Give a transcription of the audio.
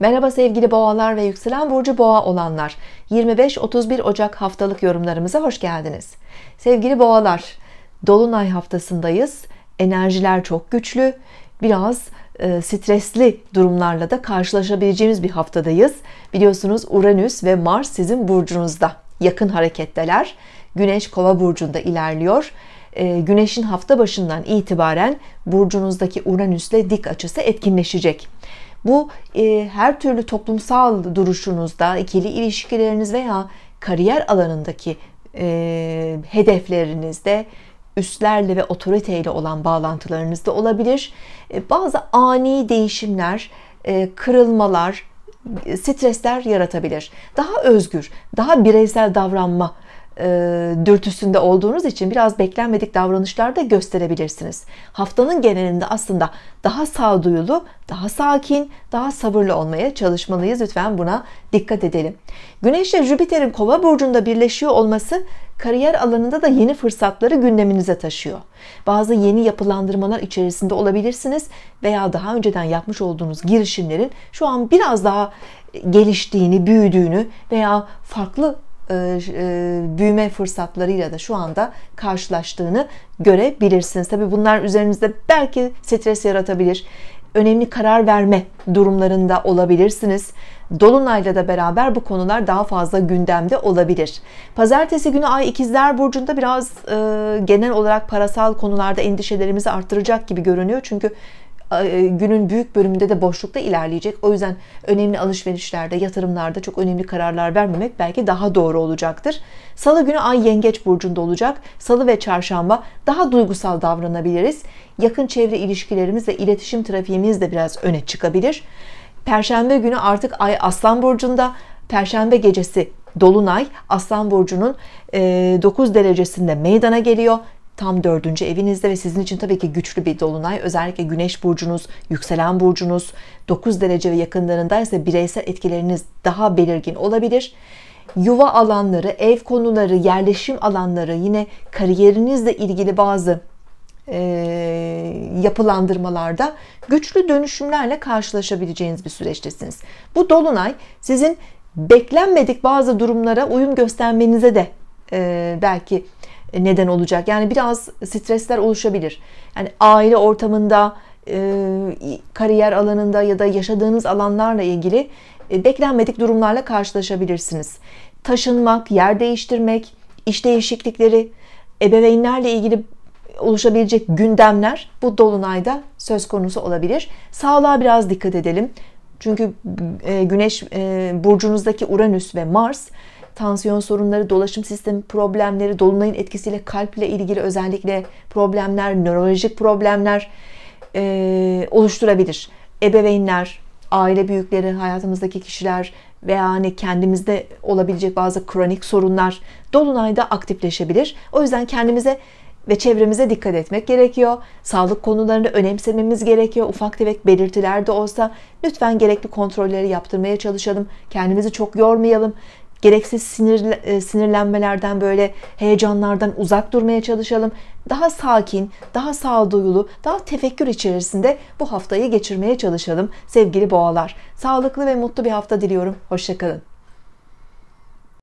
Merhaba sevgili boğalar ve yükselen burcu boğa olanlar. 25-31 Ocak haftalık yorumlarımıza hoş geldiniz. Sevgili boğalar, dolunay haftasındayız. Enerjiler çok güçlü. Biraz e, stresli durumlarla da karşılaşabileceğimiz bir haftadayız. Biliyorsunuz Uranüs ve Mars sizin burcunuzda. Yakın hareketteler. Güneş Kova burcunda ilerliyor. E, güneşin hafta başından itibaren burcunuzdaki Uranüs'le dik açısı etkinleşecek. Bu e, her türlü toplumsal duruşunuzda, ikili ilişkileriniz veya kariyer alanındaki e, hedeflerinizde üstlerle ve otoriteyle olan bağlantılarınızda olabilir. E, bazı ani değişimler, e, kırılmalar, e, stresler yaratabilir. Daha özgür, daha bireysel davranma e, dürtüsünde olduğunuz için biraz beklenmedik davranışlar da gösterebilirsiniz. Haftanın genelinde aslında daha sağduyulu, daha sakin, daha sabırlı olmaya çalışmalıyız. Lütfen buna dikkat edelim. Güneş ile Jüpiter'in kova burcunda birleşiyor olması kariyer alanında da yeni fırsatları gündeminize taşıyor. Bazı yeni yapılandırmalar içerisinde olabilirsiniz veya daha önceden yapmış olduğunuz girişimlerin şu an biraz daha geliştiğini, büyüdüğünü veya farklı büyüme e, e, fırsatlarıyla da şu anda karşılaştığını görebilirsiniz. Tabii bunlar üzerinizde belki stres yaratabilir. Önemli karar verme durumlarında olabilirsiniz. Dolunayla da beraber bu konular daha fazla gündemde olabilir. Pazartesi günü Ay İkizler Burcu'nda biraz e, genel olarak parasal konularda endişelerimizi arttıracak gibi görünüyor. Çünkü e, günün büyük bölümünde de boşlukta ilerleyecek. O yüzden önemli alışverişlerde, yatırımlarda çok önemli kararlar vermemek belki daha doğru olacaktır. Salı günü Ay Yengeç burcunda olacak. Salı ve çarşamba daha duygusal davranabiliriz. Yakın çevre ilişkilerimiz ve iletişim trafiğimiz de biraz öne çıkabilir. Perşembe günü artık Ay Aslan burcunda. Perşembe gecesi Dolunay Aslan Burcu'nun 9 e, derecesinde meydana geliyor tam dördüncü evinizde ve sizin için tabii ki güçlü bir dolunay. Özellikle güneş burcunuz, yükselen burcunuz 9 derece ve yakınlarındaysa bireysel etkileriniz daha belirgin olabilir yuva alanları, ev konuları, yerleşim alanları, yine kariyerinizle ilgili bazı e, yapılandırmalarda güçlü dönüşümlerle karşılaşabileceğiniz bir süreçtesiniz. Bu dolunay sizin beklenmedik bazı durumlara uyum göstermenize de e, belki neden olacak. Yani biraz stresler oluşabilir. Yani aile ortamında, e, kariyer alanında ya da yaşadığınız alanlarla ilgili e, beklenmedik durumlarla karşılaşabilirsiniz. Taşınmak, yer değiştirmek, iş değişiklikleri, ebeveynlerle ilgili oluşabilecek gündemler bu dolunayda söz konusu olabilir. Sağlığa biraz dikkat edelim. Çünkü e, Güneş burcunuzdaki Uranüs ve Mars tansiyon sorunları, dolaşım sistemi problemleri, dolunayın etkisiyle kalple ilgili özellikle problemler, nörolojik problemler e, oluşturabilir. Ebeveynler, aile büyükleri, hayatımızdaki kişiler veya hani kendimizde olabilecek bazı kronik sorunlar dolunayda aktifleşebilir. O yüzden kendimize ve çevremize dikkat etmek gerekiyor. Sağlık konularını önemsememiz gerekiyor. Ufak tefek belirtiler de olsa lütfen gerekli kontrolleri yaptırmaya çalışalım. Kendimizi çok yormayalım. Gereksiz sinir, e, sinirlenmelerden böyle heyecanlardan uzak durmaya çalışalım. Daha sakin, daha sağduyulu, daha tefekkür içerisinde bu haftayı geçirmeye çalışalım sevgili boğalar. Sağlıklı ve mutlu bir hafta diliyorum. Hoşçakalın.